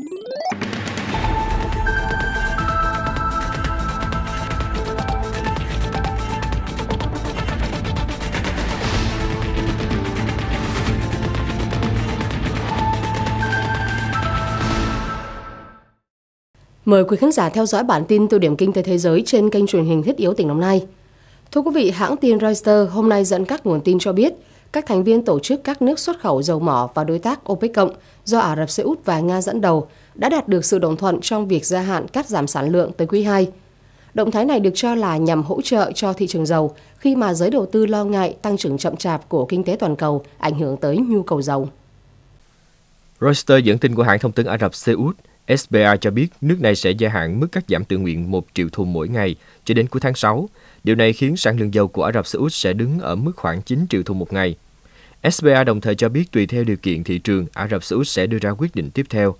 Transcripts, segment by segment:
Mời quý khán giả theo dõi bản tin tiêu điểm kinh tế thế giới trên kênh truyền hình thiết yếu tỉnh Đồng Nai. Thưa quý vị, hãng tin Reuters hôm nay dẫn các nguồn tin cho biết – các thành viên tổ chức các nước xuất khẩu dầu mỏ và đối tác OPEC cộng do Ả Rập Xê Út và Nga dẫn đầu đã đạt được sự đồng thuận trong việc gia hạn cắt giảm sản lượng tới quý 2. Động thái này được cho là nhằm hỗ trợ cho thị trường dầu khi mà giới đầu tư lo ngại tăng trưởng chậm chạp của kinh tế toàn cầu ảnh hưởng tới nhu cầu dầu. Reuters dẫn tin của hãng thông tấn Ả Rập Xê Út SBA cho biết nước này sẽ gia hạn mức cắt giảm tự nguyện 1 triệu thùng mỗi ngày cho đến cuối tháng 6 Điều này khiến sản lượng dầu của Ả Rập Xê Út sẽ đứng ở mức khoảng 9 triệu thùng một ngày. SPA đồng thời cho biết tùy theo điều kiện thị trường, Ả Rập Xê Út sẽ đưa ra quyết định tiếp theo.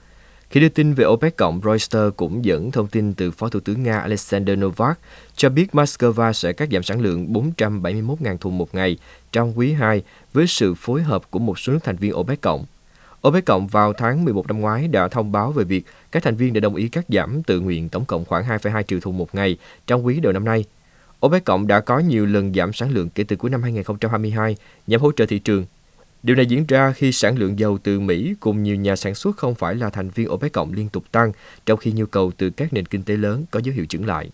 Khi đưa tin về OPEC cộng, Reuters cũng dẫn thông tin từ Phó Thủ tướng Nga Alexander Novak cho biết Moscow sẽ cắt giảm sản lượng 471.000 thùng một ngày trong quý 2 với sự phối hợp của một số nước thành viên OPEC cộng. OPEC cộng vào tháng 11 năm ngoái đã thông báo về việc các thành viên đã đồng ý cắt giảm tự nguyện tổng cộng khoảng 2,2 triệu thùng một ngày trong quý đầu năm nay – OPEC cộng đã có nhiều lần giảm sản lượng kể từ cuối năm 2022 nhằm hỗ trợ thị trường. Điều này diễn ra khi sản lượng dầu từ Mỹ cùng nhiều nhà sản xuất không phải là thành viên OPEC cộng liên tục tăng, trong khi nhu cầu từ các nền kinh tế lớn có dấu hiệu chững lại.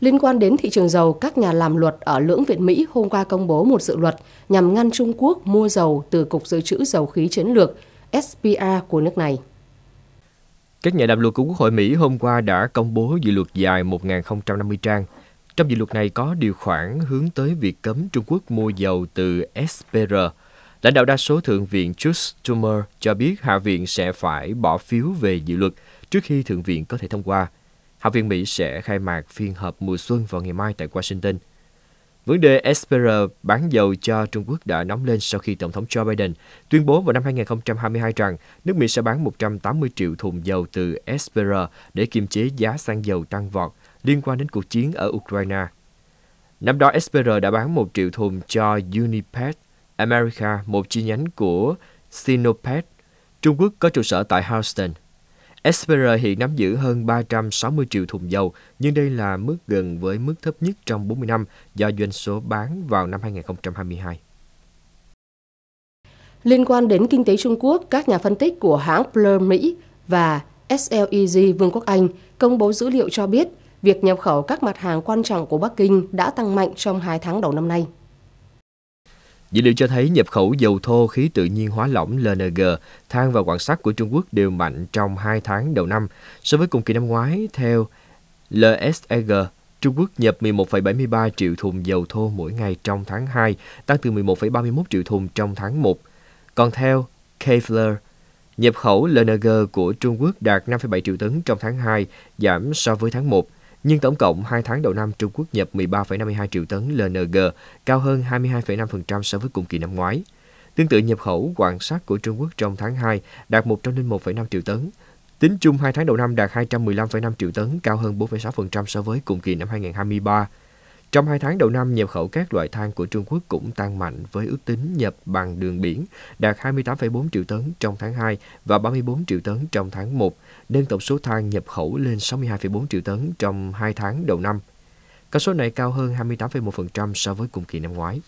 Liên quan đến thị trường dầu, các nhà làm luật ở lưỡng viện Mỹ hôm qua công bố một dự luật nhằm ngăn Trung Quốc mua dầu từ Cục Dự trữ Dầu khí Chiến lược SPR của nước này. Các nhà làm luật của Quốc hội Mỹ hôm qua đã công bố dự luật dài 1.050 trang. Trong dự luật này có điều khoản hướng tới việc cấm Trung Quốc mua dầu từ SPR. Lãnh đạo đa số Thượng viện Chuck Schumer cho biết Hạ viện sẽ phải bỏ phiếu về dự luật trước khi Thượng viện có thể thông qua. Hạ viện Mỹ sẽ khai mạc phiên họp mùa xuân vào ngày mai tại Washington – Vấn đề SPR bán dầu cho Trung Quốc đã nóng lên sau khi Tổng thống Joe Biden tuyên bố vào năm 2022 rằng nước Mỹ sẽ bán 180 triệu thùng dầu từ SPR để kiềm chế giá xăng dầu tăng vọt liên quan đến cuộc chiến ở Ukraine. Năm đó, SPR đã bán 1 triệu thùng cho Unipet America, một chi nhánh của Sinopet. Trung Quốc có trụ sở tại Houston, SPR hiện nắm giữ hơn 360 triệu thùng dầu, nhưng đây là mức gần với mức thấp nhất trong 40 năm do doanh số bán vào năm 2022. Liên quan đến kinh tế Trung Quốc, các nhà phân tích của hãng Bloomberg Mỹ và SLEG Vương quốc Anh công bố dữ liệu cho biết việc nhập khẩu các mặt hàng quan trọng của Bắc Kinh đã tăng mạnh trong 2 tháng đầu năm nay. Dữ liệu cho thấy nhập khẩu dầu thô khí tự nhiên hóa lỏng LNG, than và quặng sắt của Trung Quốc đều mạnh trong 2 tháng đầu năm. So với cùng kỳ năm ngoái, theo LSEG, Trung Quốc nhập 11,73 triệu thùng dầu thô mỗi ngày trong tháng 2, tăng từ 11,31 triệu thùng trong tháng 1. Còn theo Kefler, nhập khẩu LNG của Trung Quốc đạt 5,7 triệu tấn trong tháng 2, giảm so với tháng 1 nhưng tổng cộng 2 tháng đầu năm Trung Quốc nhập 13,52 triệu tấn LNG, cao hơn 22,5% so với cùng kỳ năm ngoái. Tương tự nhập khẩu quan sát của Trung Quốc trong tháng 2 đạt 101,5 triệu tấn, Tính chung 2 tháng đầu năm đạt 215,5 triệu tấn, cao hơn 4,6% so với cùng kỳ năm 2023. Trong hai tháng đầu năm, nhập khẩu các loại than của Trung Quốc cũng tăng mạnh với ước tính nhập bằng đường biển đạt 28,4 triệu tấn trong tháng 2 và 34 triệu tấn trong tháng 1, nâng tổng số than nhập khẩu lên 62,4 triệu tấn trong hai tháng đầu năm. Con số này cao hơn 28,1% so với cùng kỳ năm ngoái.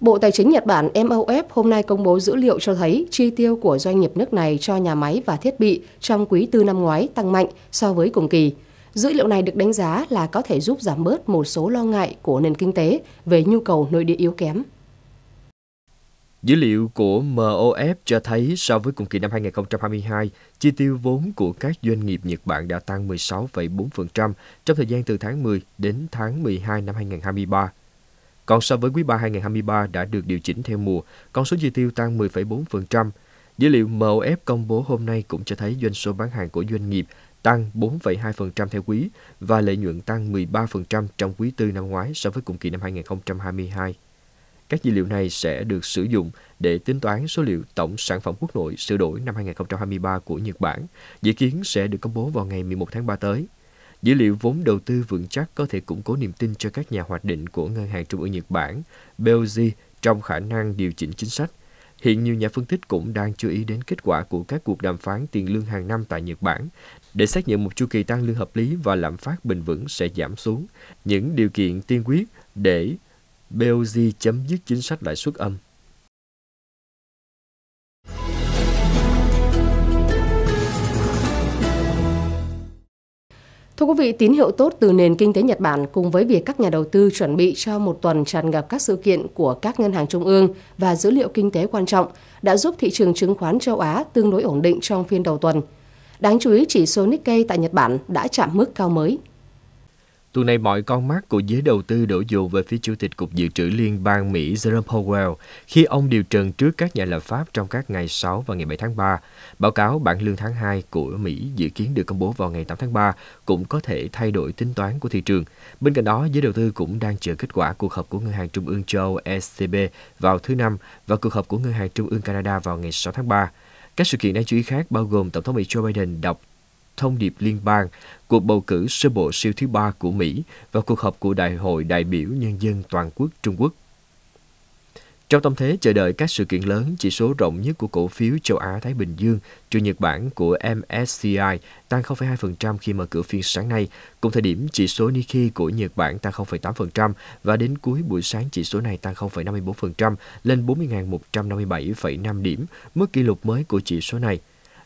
Bộ Tài chính Nhật Bản MOF hôm nay công bố dữ liệu cho thấy chi tiêu của doanh nghiệp nước này cho nhà máy và thiết bị trong quý tư năm ngoái tăng mạnh so với cùng kỳ. Dữ liệu này được đánh giá là có thể giúp giảm bớt một số lo ngại của nền kinh tế về nhu cầu nội địa yếu kém. Dữ liệu của MOF cho thấy so với cùng kỳ năm 2022, chi tiêu vốn của các doanh nghiệp Nhật Bản đã tăng 16,4% trong thời gian từ tháng 10 đến tháng 12 năm 2023. Còn so với quý 3 2023 đã được điều chỉnh theo mùa, con số chi tiêu tăng 10,4%. Dữ liệu MOF công bố hôm nay cũng cho thấy doanh số bán hàng của doanh nghiệp tăng 4,2% theo quý và lợi nhuận tăng 13% trong quý tư năm ngoái so với cùng kỳ năm 2022. Các dữ liệu này sẽ được sử dụng để tính toán số liệu tổng sản phẩm quốc nội sửa đổi năm 2023 của Nhật Bản, dự kiến sẽ được công bố vào ngày 11 tháng 3 tới. Dữ liệu vốn đầu tư vững chắc có thể củng cố niềm tin cho các nhà hoạch định của Ngân hàng Trung ương Nhật Bản, BOJ, trong khả năng điều chỉnh chính sách. Hiện nhiều nhà phân tích cũng đang chú ý đến kết quả của các cuộc đàm phán tiền lương hàng năm tại Nhật Bản để xác nhận một chu kỳ tăng lương hợp lý và lạm phát bền vững sẽ giảm xuống, những điều kiện tiên quyết để BOJ chấm dứt chính sách lãi suất âm. Thưa quý vị, tín hiệu tốt từ nền kinh tế Nhật Bản cùng với việc các nhà đầu tư chuẩn bị cho một tuần tràn ngập các sự kiện của các ngân hàng trung ương và dữ liệu kinh tế quan trọng đã giúp thị trường chứng khoán châu Á tương đối ổn định trong phiên đầu tuần – Đáng chú ý chỉ số Nikkei tại Nhật Bản đã chạm mức cao mới. Tuần này mọi con mắt của giới đầu tư đổ dồn về phía Chủ tịch Cục Dự trữ Liên bang Mỹ Jerome Powell khi ông điều trần trước các nhà lập pháp trong các ngày 6 và ngày 7 tháng 3. Báo cáo bản lương tháng 2 của Mỹ dự kiến được công bố vào ngày 8 tháng 3 cũng có thể thay đổi tính toán của thị trường. Bên cạnh đó, giới đầu tư cũng đang chờ kết quả cuộc họp của Ngân hàng Trung ương châu Âu ECB vào thứ Năm và cuộc họp của Ngân hàng Trung ương Canada vào ngày 6 tháng 3. Các sự kiện đáng chú ý khác bao gồm Tổng thống Mỹ Joe Biden đọc thông điệp liên bang, cuộc bầu cử sơ bộ siêu thứ ba của Mỹ và cuộc họp của Đại hội đại biểu Nhân dân toàn quốc Trung Quốc. Trong tâm thế chờ đợi các sự kiện lớn, chỉ số rộng nhất của cổ phiếu châu Á-Thái Bình Dương, chủ Nhật Bản của MSCI tăng 0,2% khi mở cửa phiên sáng nay. Cùng thời điểm, chỉ số Nikkei của Nhật Bản tăng 0,8% và đến cuối buổi sáng chỉ số này tăng 0,54% lên 40.157,5 điểm, mức kỷ lục mới của chỉ số này.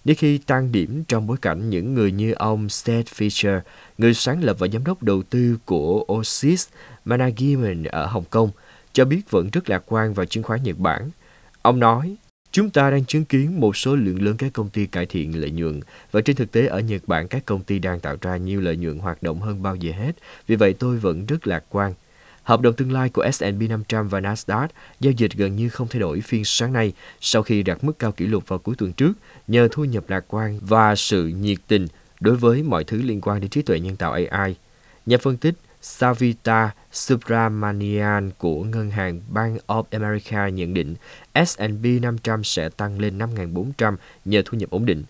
Nikkei tăng điểm trong bối cảnh những người như ông Seth Fisher, người sáng lập và giám đốc đầu tư của Oasis Management ở Hồng Kông – cho biết vẫn rất lạc quan vào chứng khoán Nhật Bản. Ông nói, chúng ta đang chứng kiến một số lượng lớn các công ty cải thiện lợi nhuận và trên thực tế ở Nhật Bản các công ty đang tạo ra nhiều lợi nhuận hoạt động hơn bao giờ hết, vì vậy tôi vẫn rất lạc quan. Hợp đồng tương lai của S&P 500 và Nasdaq giao dịch gần như không thay đổi phiên sáng nay sau khi đạt mức cao kỷ lục vào cuối tuần trước nhờ thu nhập lạc quan và sự nhiệt tình đối với mọi thứ liên quan đến trí tuệ nhân tạo AI. Nhà phân tích Savita Subramanian của ngân hàng Bank of America nhận định S&P 500 sẽ tăng lên 5.400 nhờ thu nhập ổn định.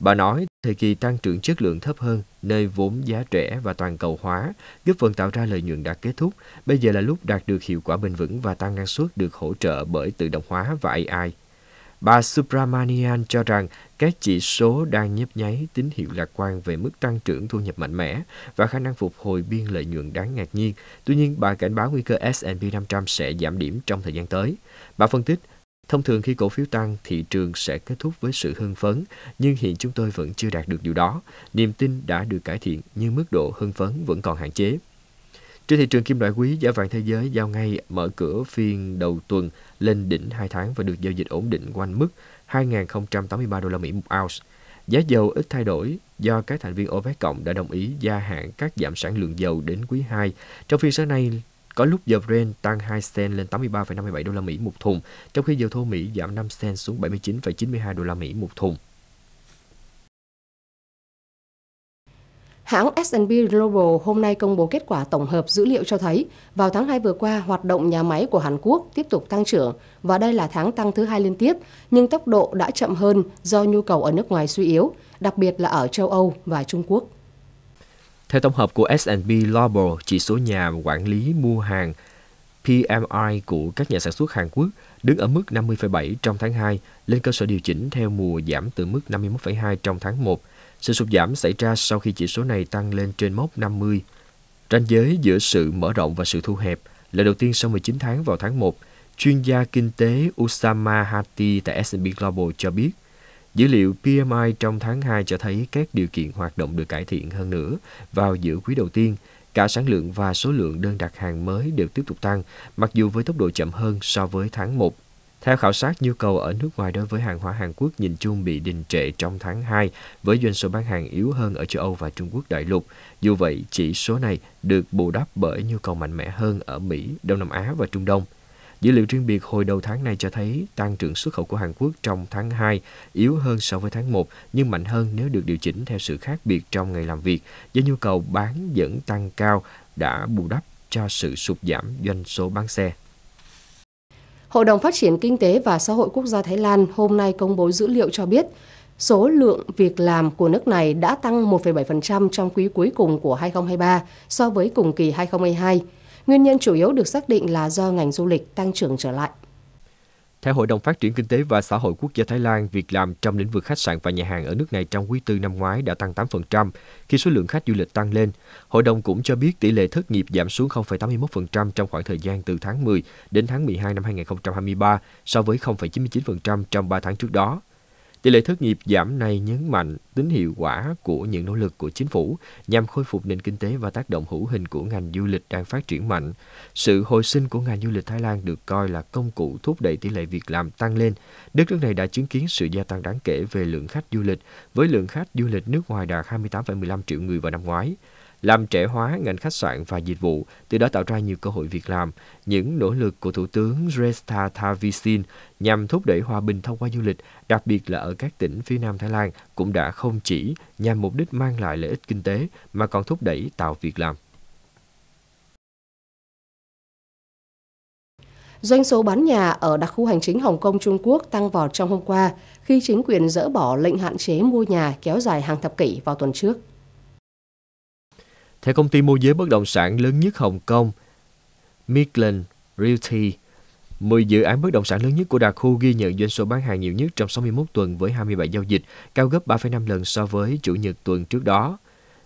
Bà nói, thời kỳ tăng trưởng chất lượng thấp hơn, nơi vốn giá rẻ và toàn cầu hóa, góp phần tạo ra lợi nhuận đã kết thúc. Bây giờ là lúc đạt được hiệu quả bền vững và tăng năng suất được hỗ trợ bởi tự động hóa và AI. Bà Subramanian cho rằng các chỉ số đang nhấp nháy tín hiệu lạc quan về mức tăng trưởng thu nhập mạnh mẽ và khả năng phục hồi biên lợi nhuận đáng ngạc nhiên. Tuy nhiên, bà cảnh báo nguy cơ S&P 500 sẽ giảm điểm trong thời gian tới. Bà phân tích, Thông thường khi cổ phiếu tăng, thị trường sẽ kết thúc với sự hưng phấn, nhưng hiện chúng tôi vẫn chưa đạt được điều đó. Niềm tin đã được cải thiện, nhưng mức độ hưng phấn vẫn còn hạn chế. Trên thị trường kim loại quý, giá vàng thế giới giao ngay mở cửa phiên đầu tuần lên đỉnh 2 tháng và được giao dịch ổn định quanh mức 2.083 đô la Mỹ một ounce. Giá dầu ít thay đổi do các thành viên OPEC cộng đã đồng ý gia hạn các giảm sản lượng dầu đến quý 2. Trong phiên sáng nay, có lúc dầu Brent tăng 2 cent lên 83,57 đô la Mỹ một thùng, trong khi dầu thô Mỹ giảm 5 cent xuống 79,92 đô la Mỹ một thùng. Hãng S&P Global hôm nay công bố kết quả tổng hợp dữ liệu cho thấy, vào tháng 2 vừa qua, hoạt động nhà máy của Hàn Quốc tiếp tục tăng trưởng và đây là tháng tăng thứ hai liên tiếp, nhưng tốc độ đã chậm hơn do nhu cầu ở nước ngoài suy yếu, đặc biệt là ở châu Âu và Trung Quốc. Theo tổng hợp của S&P Global, chỉ số nhà quản lý mua hàng PMI của các nhà sản xuất Hàn Quốc đứng ở mức 50,7 trong tháng 2, lên cơ sở điều chỉnh theo mùa giảm từ mức 51,2 trong tháng 1 sự sụt giảm xảy ra sau khi chỉ số này tăng lên trên mốc 50. Ranh giới giữa sự mở rộng và sự thu hẹp lần đầu tiên sau 19 tháng vào tháng 1, chuyên gia kinh tế Usama Hati tại S&P Global cho biết, dữ liệu PMI trong tháng 2 cho thấy các điều kiện hoạt động được cải thiện hơn nữa vào giữa quý đầu tiên, cả sản lượng và số lượng đơn đặt hàng mới đều tiếp tục tăng, mặc dù với tốc độ chậm hơn so với tháng 1. Theo khảo sát, nhu cầu ở nước ngoài đối với hàng hóa Hàn Quốc nhìn chung bị đình trệ trong tháng 2, với doanh số bán hàng yếu hơn ở châu Âu và Trung Quốc đại lục. Dù vậy, chỉ số này được bù đắp bởi nhu cầu mạnh mẽ hơn ở Mỹ, Đông Nam Á và Trung Đông. Dữ liệu riêng biệt hồi đầu tháng này cho thấy tăng trưởng xuất khẩu của Hàn Quốc trong tháng 2 yếu hơn so với tháng 1 nhưng mạnh hơn nếu được điều chỉnh theo sự khác biệt trong ngày làm việc do nhu cầu bán dẫn tăng cao đã bù đắp cho sự sụt giảm doanh số bán xe. Hội đồng Phát triển Kinh tế và Xã hội Quốc gia Thái Lan hôm nay công bố dữ liệu cho biết số lượng việc làm của nước này đã tăng 1,7% trong quý cuối cùng của 2023 so với cùng kỳ 2022. Nguyên nhân chủ yếu được xác định là do ngành du lịch tăng trưởng trở lại. Theo Hội đồng Phát triển Kinh tế và Xã hội Quốc gia Thái Lan, việc làm trong lĩnh vực khách sạn và nhà hàng ở nước này trong quý tư năm ngoái đã tăng 8% khi số lượng khách du lịch tăng lên. Hội đồng cũng cho biết tỷ lệ thất nghiệp giảm xuống 0,81% trong khoảng thời gian từ tháng 10 đến tháng 12 năm 2023 so với 0,99% trong 3 tháng trước đó. Tỷ lệ thất nghiệp giảm này nhấn mạnh tính hiệu quả của những nỗ lực của chính phủ nhằm khôi phục nền kinh tế và tác động hữu hình của ngành du lịch đang phát triển mạnh. Sự hồi sinh của ngành du lịch Thái Lan được coi là công cụ thúc đẩy tỷ lệ việc làm tăng lên. Đất nước này đã chứng kiến sự gia tăng đáng kể về lượng khách du lịch, với lượng khách du lịch nước ngoài đạt 28,15 triệu người vào năm ngoái làm trẻ hóa ngành khách sạn và dịch vụ, từ đó tạo ra nhiều cơ hội việc làm. Những nỗ lực của Thủ tướng Resta Thavisin nhằm thúc đẩy hòa bình thông qua du lịch, đặc biệt là ở các tỉnh phía Nam Thái Lan, cũng đã không chỉ nhằm mục đích mang lại lợi ích kinh tế mà còn thúc đẩy tạo việc làm. Doanh số bán nhà ở đặc khu hành chính Hồng Kông Trung Quốc tăng vọt trong hôm qua khi chính quyền dỡ bỏ lệnh hạn chế mua nhà kéo dài hàng thập kỷ vào tuần trước. Theo công ty môi giới bất động sản lớn nhất Hồng Kông, Midland Realty, 10 dự án bất động sản lớn nhất của đặc khu ghi nhận doanh số bán hàng nhiều nhất trong 61 tuần với 27 giao dịch, cao gấp 3,5 lần so với chủ nhật tuần trước đó.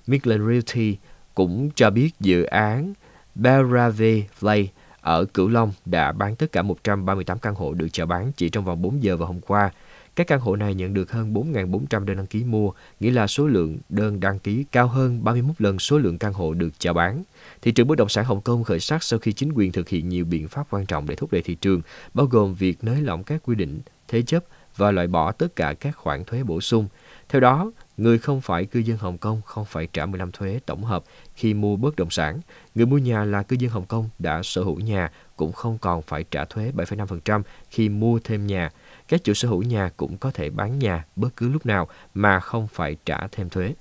Midland Realty cũng cho biết dự án Barave Play ở Cửu Long đã bán tất cả 138 căn hộ được chào bán chỉ trong vòng 4 giờ vào hôm qua – các căn hộ này nhận được hơn 4.400 đơn đăng ký mua, nghĩa là số lượng đơn đăng ký cao hơn 31 lần số lượng căn hộ được chào bán. Thị trường bất động sản Hồng Kông khởi sắc sau khi chính quyền thực hiện nhiều biện pháp quan trọng để thúc đẩy thị trường, bao gồm việc nới lỏng các quy định thế chấp và loại bỏ tất cả các khoản thuế bổ sung. Theo đó, người không phải cư dân Hồng Kông không phải trả 15 thuế tổng hợp khi mua bất động sản. Người mua nhà là cư dân Hồng Kông đã sở hữu nhà cũng không còn phải trả thuế 7,5% khi mua thêm nhà các chủ sở hữu nhà cũng có thể bán nhà bất cứ lúc nào mà không phải trả thêm thuế.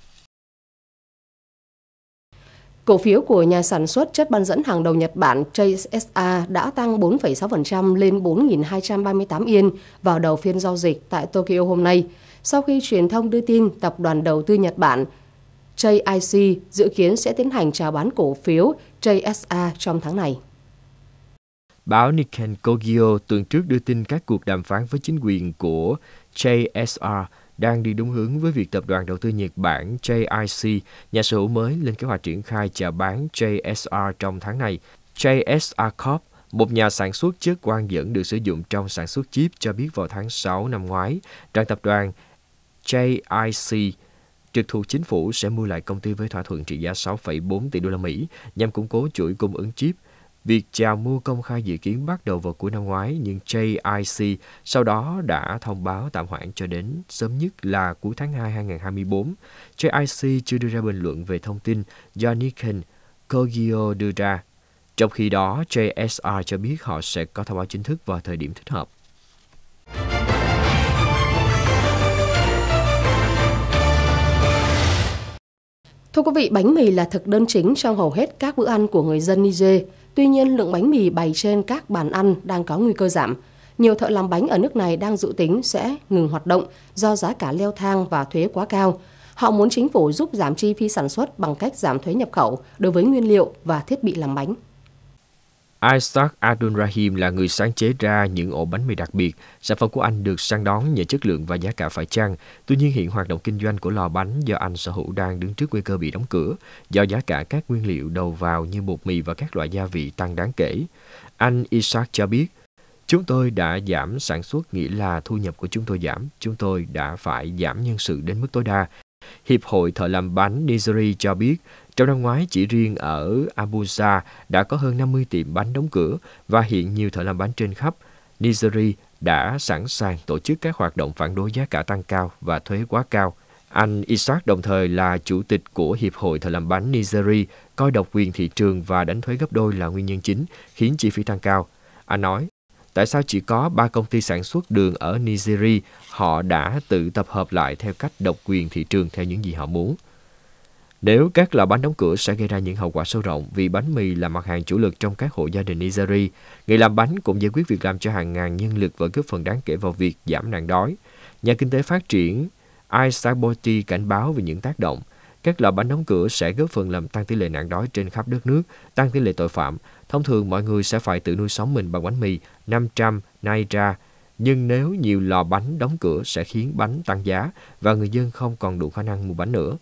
Cổ phiếu của nhà sản xuất chất bán dẫn hàng đầu Nhật Bản JSA đã tăng 4,6% lên 4.238 yên vào đầu phiên giao dịch tại Tokyo hôm nay. Sau khi truyền thông đưa tin tập đoàn đầu tư Nhật Bản JIC dự kiến sẽ tiến hành chào bán cổ phiếu JSA trong tháng này. Báo Nikkei Kogyo tuần trước đưa tin các cuộc đàm phán với chính quyền của JSR đang đi đúng hướng với việc tập đoàn đầu tư Nhật Bản JIC, nhà sở hữu mới, lên kế hoạch triển khai chào bán JSR trong tháng này. JSR Corp, một nhà sản xuất chất quang dẫn được sử dụng trong sản xuất chip cho biết vào tháng 6 năm ngoái, rằng tập đoàn JIC trực thuộc chính phủ sẽ mua lại công ty với thỏa thuận trị giá 6,4 tỷ đô la Mỹ nhằm củng cố chuỗi cung ứng chip Việc chào mua công khai dự kiến bắt đầu vào cuối năm ngoái, nhưng JIC sau đó đã thông báo tạm hoãn cho đến sớm nhất là cuối tháng 2 2024. JIC chưa đưa ra bình luận về thông tin do Nikken Kogyo đưa ra. Trong khi đó, JSR cho biết họ sẽ có thông báo chính thức vào thời điểm thích hợp. Thưa quý vị, bánh mì là thực đơn chính trong hầu hết các bữa ăn của người dân Niger. Tuy nhiên, lượng bánh mì bày trên các bàn ăn đang có nguy cơ giảm. Nhiều thợ làm bánh ở nước này đang dự tính sẽ ngừng hoạt động do giá cả leo thang và thuế quá cao. Họ muốn chính phủ giúp giảm chi phí sản xuất bằng cách giảm thuế nhập khẩu đối với nguyên liệu và thiết bị làm bánh. Isaac Adunrahim là người sáng chế ra những ổ bánh mì đặc biệt. Sản phẩm của anh được săn đón nhờ chất lượng và giá cả phải chăng. Tuy nhiên hiện hoạt động kinh doanh của lò bánh do anh sở hữu đang đứng trước nguy cơ bị đóng cửa do giá cả các nguyên liệu đầu vào như bột mì và các loại gia vị tăng đáng kể. Anh Isaac cho biết, Chúng tôi đã giảm sản xuất nghĩa là thu nhập của chúng tôi giảm. Chúng tôi đã phải giảm nhân sự đến mức tối đa. Hiệp hội Thợ làm bánh Nigeria cho biết trong năm ngoái, chỉ riêng ở Abuja đã có hơn 50 tiệm bánh đóng cửa và hiện nhiều thợ làm bánh trên khắp Nigeria đã sẵn sàng tổ chức các hoạt động phản đối giá cả tăng cao và thuế quá cao. Anh Isaac đồng thời là chủ tịch của Hiệp hội Thợ làm bánh Nigeria, coi độc quyền thị trường và đánh thuế gấp đôi là nguyên nhân chính khiến chi phí tăng cao. Anh nói, tại sao chỉ có 3 công ty sản xuất đường ở Nigeria, họ đã tự tập hợp lại theo cách độc quyền thị trường theo những gì họ muốn. Nếu các lò bánh đóng cửa sẽ gây ra những hậu quả sâu rộng vì bánh mì là mặt hàng chủ lực trong các hộ gia đình Nigeria. người làm bánh cũng giải quyết việc làm cho hàng ngàn nhân lực và góp phần đáng kể vào việc giảm nạn đói. Nhà kinh tế phát triển Isaboti cảnh báo về những tác động. Các lò bánh đóng cửa sẽ góp phần làm tăng tỷ lệ nạn đói trên khắp đất nước, tăng tỷ lệ tội phạm. Thông thường mọi người sẽ phải tự nuôi sống mình bằng bánh mì 500 naira. Nhưng nếu nhiều lò bánh đóng cửa sẽ khiến bánh tăng giá và người dân không còn đủ khả năng mua bánh nữa.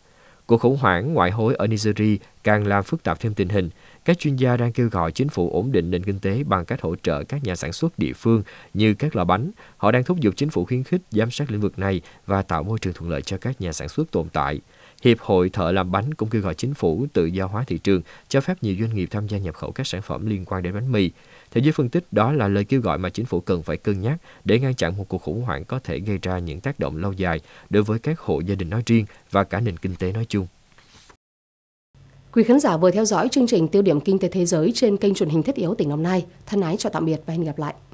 Cuộc khủng hoảng ngoại hối ở Nigeria càng làm phức tạp thêm tình hình. Các chuyên gia đang kêu gọi chính phủ ổn định nền kinh tế bằng cách hỗ trợ các nhà sản xuất địa phương như các lò bánh. Họ đang thúc giục chính phủ khuyến khích giám sát lĩnh vực này và tạo môi trường thuận lợi cho các nhà sản xuất tồn tại. Hiệp hội thợ làm bánh cũng kêu gọi chính phủ tự do hóa thị trường, cho phép nhiều doanh nghiệp tham gia nhập khẩu các sản phẩm liên quan đến bánh mì. Theo giới phân tích, đó là lời kêu gọi mà chính phủ cần phải cân nhắc để ngăn chặn một cuộc khủng hoảng có thể gây ra những tác động lâu dài đối với các hộ gia đình nói riêng và cả nền kinh tế nói chung. Quý khán giả vừa theo dõi chương trình Tiêu điểm Kinh tế Thế giới trên kênh truyền hình Thiết yếu tỉnh Đồng Nai. Thân ái chào tạm biệt và hẹn gặp lại.